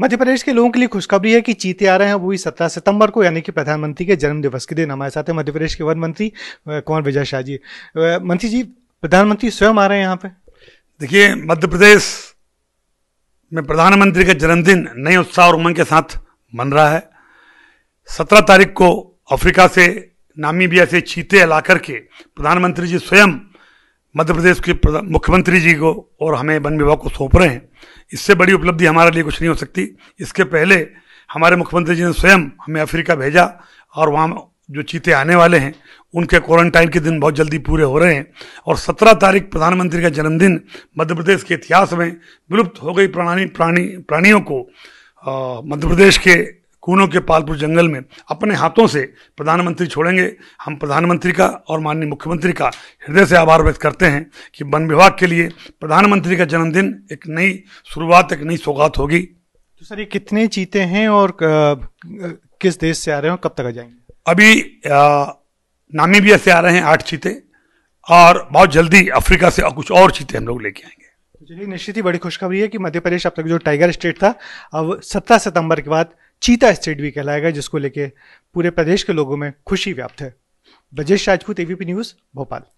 मध्य प्रदेश के लोगों के लिए खुशखबरी है कि चीते आ रहे हैं वो भी सत्रह सितंबर को यानी कि प्रधानमंत्री के जन्मदिवस के दिन हमारे साथ है मध्य प्रदेश के वन मंत्री कुंवर विजय शाह जी मंत्री जी प्रधानमंत्री स्वयं आ रहे हैं यहाँ पे देखिए मध्य प्रदेश में प्रधानमंत्री का जन्मदिन नए उत्साह और उमंग के साथ मन रहा है सत्रह तारीख को अफ्रीका से नामीबिया से चीते ला करके प्रधानमंत्री जी स्वयं मध्य प्रदेश के मुख्यमंत्री जी को और हमें वन विभाग को सौंप रहे हैं इससे बड़ी उपलब्धि हमारे लिए कुछ नहीं हो सकती इसके पहले हमारे मुख्यमंत्री जी ने स्वयं हमें अफ्रीका भेजा और वहाँ जो चीते आने वाले हैं उनके क्वारंटाइन के दिन बहुत जल्दी पूरे हो रहे हैं और 17 तारीख प्रधानमंत्री का जन्मदिन मध्य प्रदेश के इतिहास में विलुप्त हो गई प्राणी प्राणी प्राणियों को मध्य प्रदेश के खूनों के पालपुर जंगल में अपने हाथों से प्रधानमंत्री छोड़ेंगे हम प्रधानमंत्री का और माननीय मुख्यमंत्री का हृदय से आभार व्यक्त करते हैं कि वन विभाग के लिए प्रधानमंत्री का जन्मदिन एक नई शुरुआत एक नई सौगात होगी तो सर ये कितने चीते हैं और किस देश से आ रहे हैं कब तक आ जाएंगे अभी नामीबिया से आ रहे हैं आठ चीते और बहुत जल्दी अफ्रीका से कुछ और चीते हम लोग लेके आएंगे तो चलिए निश्चित ही बड़ी खुशखबरी है कि मध्य प्रदेश अब तक जो टाइगर स्टेट था अब सत्रह सितंबर के बाद चीता स्टेट भी कहलाएगा जिसको लेके पूरे प्रदेश के लोगों में खुशी व्याप्त है ब्रजेश राजपूत एबीपी न्यूज़ भोपाल